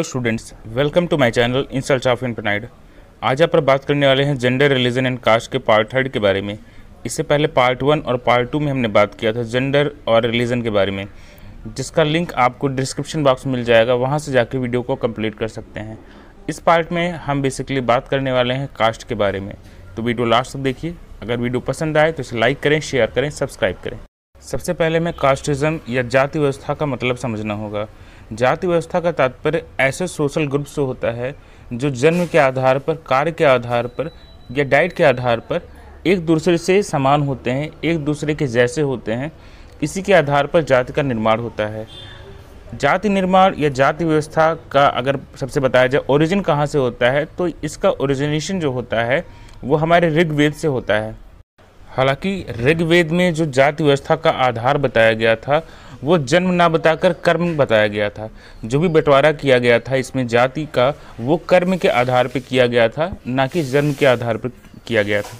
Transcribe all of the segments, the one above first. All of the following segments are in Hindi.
hello students welcome to my channel in search of infinite आज आप बात करने वाले हैं जेंडर रिलीजन एंड कास्ट के पार्ट थर्ड के बारे में इससे पहले पार्ट वन और पार्ट टू में हमने बात किया था जेंडर और रिलीजन के बारे में जिसका लिंक आपको डिस्क्रिप्शन बॉक्स में मिल जाएगा वहाँ से जाके वीडियो को कम्प्लीट कर सकते हैं इस पार्ट में हम बेसिकली बात करने वाले हैं कास्ट के बारे में तो वीडियो लास्ट तक देखिए अगर वीडियो पसंद आए तो इसे लाइक करें शेयर करें सब्सक्राइब करें सबसे पहले हमें कास्टिज़म या जाति व्यवस्था का मतलब समझना होगा जाति व्यवस्था का तात्पर्य ऐसे सोशल ग्रुप से होता है जो जन्म के आधार पर कार्य के आधार पर या डाइट के आधार पर एक दूसरे से समान होते हैं एक दूसरे के जैसे होते हैं इसी के आधार पर जाति का निर्माण होता है जाति निर्माण या जाति व्यवस्था का अगर सबसे बताया जाए ओरिजिन कहाँ से होता है तो इसका ओरिजिनेशन जो होता है वो हमारे ऋग्वेद से होता है हालांकि ऋग्वेद में जो जाति व्यवस्था का आधार बताया गया था वो जन्म ना बताकर कर्म बताया गया था जो भी बंटवारा किया गया था इसमें जाति का वो कर्म के आधार पर किया गया था ना कि जन्म के आधार पर किया गया था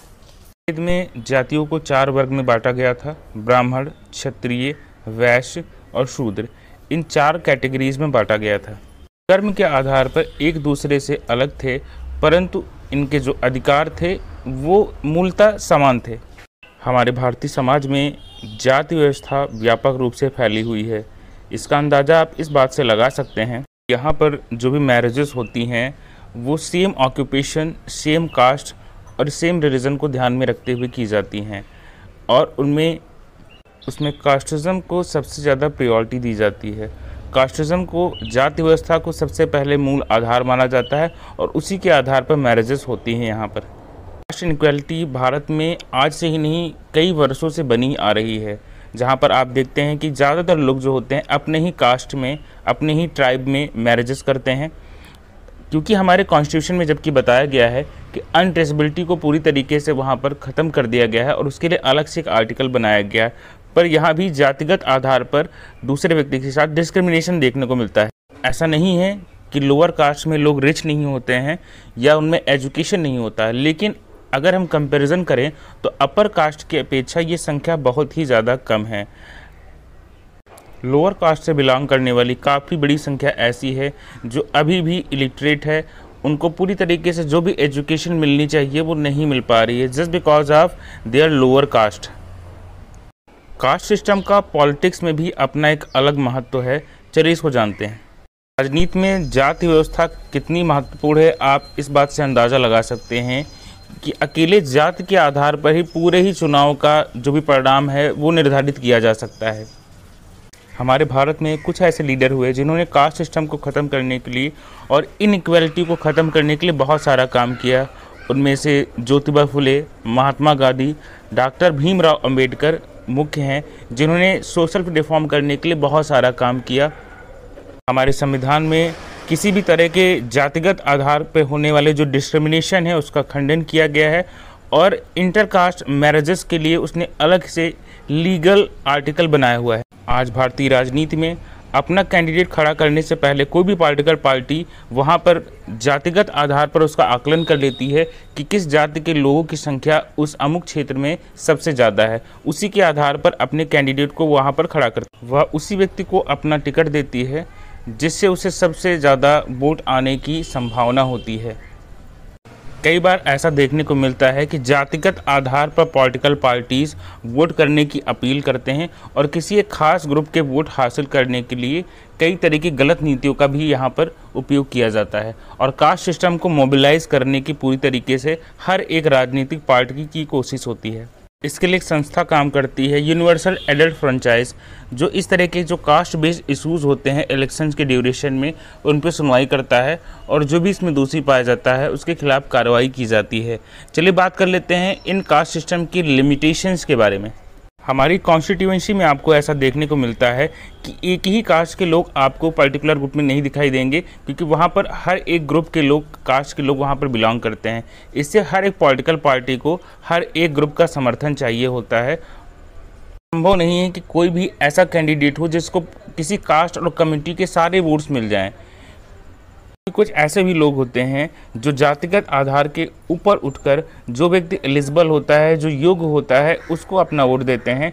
वेद में जातियों को चार वर्ग में बांटा गया था ब्राह्मण क्षत्रिय वैश्य और शूद्र इन चार कैटेगरीज में बांटा गया था कर्म के आधार पर एक दूसरे से अलग थे परंतु इनके जो अधिकार थे वो मूलतः समान थे हमारे भारतीय समाज में जाति व्यवस्था व्यापक रूप से फैली हुई है इसका अंदाज़ा आप इस बात से लगा सकते हैं यहाँ पर जो भी मैरिजेस होती हैं वो सेम ऑक्यूपेशन सेम कास्ट और सेम रिलीजन को ध्यान में रखते हुए की जाती हैं और उनमें उसमें कास्टिज़म को सबसे ज़्यादा प्रियोरिटी दी जाती है कास्टिज़म को जाति व्यवस्था को सबसे पहले मूल आधार माना जाता है और उसी के आधार पर मैरिजेस होती हैं यहाँ पर कास्ट इनक्वालिटी भारत में आज से ही नहीं कई वर्षों से बनी आ रही है जहाँ पर आप देखते हैं कि ज़्यादातर लोग जो होते हैं अपने ही कास्ट में अपने ही ट्राइब में मैरिजेस करते हैं क्योंकि हमारे कॉन्स्टिट्यूशन में जबकि बताया गया है कि अनट्रेसबिलिटी को पूरी तरीके से वहाँ पर ख़त्म कर दिया गया है और उसके लिए अलग से एक आर्टिकल बनाया गया है पर यहाँ भी जातिगत आधार पर दूसरे व्यक्ति के साथ डिस्क्रिमिनेशन देखने को मिलता है ऐसा नहीं है कि लोअर कास्ट में लोग रिच नहीं होते हैं या उनमें एजुकेशन नहीं होता है लेकिन अगर हम कंपैरिजन करें तो अपर कास्ट की अपेक्षा ये संख्या बहुत ही ज़्यादा कम है लोअर कास्ट से बिलोंग करने वाली काफ़ी बड़ी संख्या ऐसी है जो अभी भी इलिटरेट है उनको पूरी तरीके से जो भी एजुकेशन मिलनी चाहिए वो नहीं मिल पा रही है just because of their lower caste caste system का पॉलिटिक्स में भी अपना एक अलग महत्व है चलिए इसको जानते हैं राजनीति में जाति व्यवस्था कितनी महत्वपूर्ण है आप इस बात से अंदाज़ा लगा सकते हैं कि अकेले जात के आधार पर ही पूरे ही चुनाव का जो भी परिणाम है वो निर्धारित किया जा सकता है हमारे भारत में कुछ ऐसे लीडर हुए जिन्होंने कास्ट सिस्टम को ख़त्म करने के लिए और इनक्वलिटी को ख़त्म करने के लिए बहुत सारा काम किया उनमें से ज्योतिबा फुले महात्मा गांधी डॉक्टर भीमराव अंबेडकर मुख्य हैं जिन्होंने सोशल रिफॉर्म करने के लिए बहुत सारा काम किया हमारे संविधान में किसी भी तरह के जातिगत आधार पर होने वाले जो डिस्क्रिमिनेशन है उसका खंडन किया गया है और इंटरकास्ट मैरिजेस के लिए उसने अलग से लीगल आर्टिकल बनाया हुआ है आज भारतीय राजनीति में अपना कैंडिडेट खड़ा करने से पहले कोई भी पॉलिटिकल पार्टी वहाँ पर जातिगत आधार पर उसका आकलन कर लेती है कि किस जाति के लोगों की संख्या उस अमुक क्षेत्र में सबसे ज़्यादा है उसी के आधार पर अपने कैंडिडेट को वहाँ पर खड़ा करती वह उसी व्यक्ति को अपना टिकट देती है जिससे उसे सबसे ज़्यादा वोट आने की संभावना होती है कई बार ऐसा देखने को मिलता है कि जातिगत आधार पर पॉलिटिकल पार्टीज़ वोट करने की अपील करते हैं और किसी एक खास ग्रुप के वोट हासिल करने के लिए कई तरह की गलत नीतियों का भी यहाँ पर उपयोग किया जाता है और कास्ट सिस्टम को मोबिलाइज करने की पूरी तरीके से हर एक राजनीतिक पार्टी की कोशिश होती है इसके लिए एक संस्था काम करती है यूनिवर्सल एडल्ट फ्रेंचाइज जो इस तरह के जो कास्ट बेस्ड इशूज़ होते हैं इलेक्शंस के ड्यूरेशन में उन पर सुनवाई करता है और जो भी इसमें दोषी पाया जाता है उसके खिलाफ कार्रवाई की जाती है चलिए बात कर लेते हैं इन कास्ट सिस्टम की लिमिटेशंस के बारे में हमारी कॉन्स्टिट्यूंसी में आपको ऐसा देखने को मिलता है कि एक ही कास्ट के लोग आपको पर्टिकुलर ग्रुप में नहीं दिखाई देंगे क्योंकि वहाँ पर हर एक ग्रुप के लोग कास्ट के लोग वहाँ पर बिलोंग करते हैं इससे हर एक पॉलिटिकल पार्टी को हर एक ग्रुप का समर्थन चाहिए होता है संभव नहीं है कि कोई भी ऐसा कैंडिडेट हो जिसको किसी कास्ट और कम्युनिटी के सारे वोट्स मिल जाएँ कि कुछ ऐसे भी लोग होते हैं जो जातिगत आधार के ऊपर उठकर जो व्यक्ति एलिजिबल होता है जो योग्य होता है उसको अपना वोट देते हैं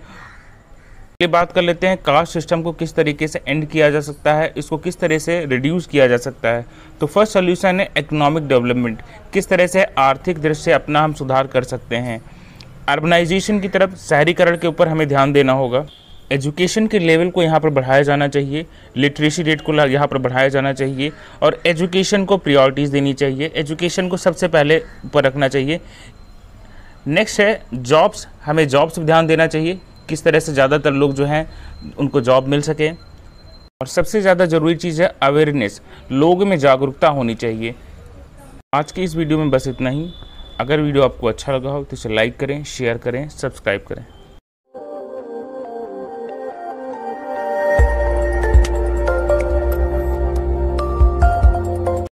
ये बात कर लेते हैं कास्ट सिस्टम को किस तरीके से एंड किया जा सकता है इसको किस तरह से रिड्यूस किया जा सकता है तो फर्स्ट सोल्यूशन है इकोनॉमिक डेवलपमेंट किस तरह से आर्थिक दृष्टि से अपना हम सुधार कर सकते हैं अर्बनाइजेशन की तरफ शहरीकरण के ऊपर हमें ध्यान देना होगा एजुकेशन के लेवल को यहाँ पर बढ़ाया जाना चाहिए लिटरेसी रेट को यहाँ पर बढ़ाया जाना चाहिए और एजुकेशन को प्रियोरिटीज़ देनी चाहिए एजुकेशन को सबसे पहले ऊपर रखना चाहिए नेक्स्ट है जॉब्स हमें जॉब्स पर ध्यान देना चाहिए किस तरह से ज़्यादातर लोग जो हैं उनको जॉब मिल सके और सबसे ज़्यादा ज़रूरी चीज़ है अवेयरनेस लोगों में जागरूकता होनी चाहिए आज की इस वीडियो में बस इतना ही अगर वीडियो आपको अच्छा लगा हो तो इसे लाइक करें शेयर करें सब्सक्राइब करें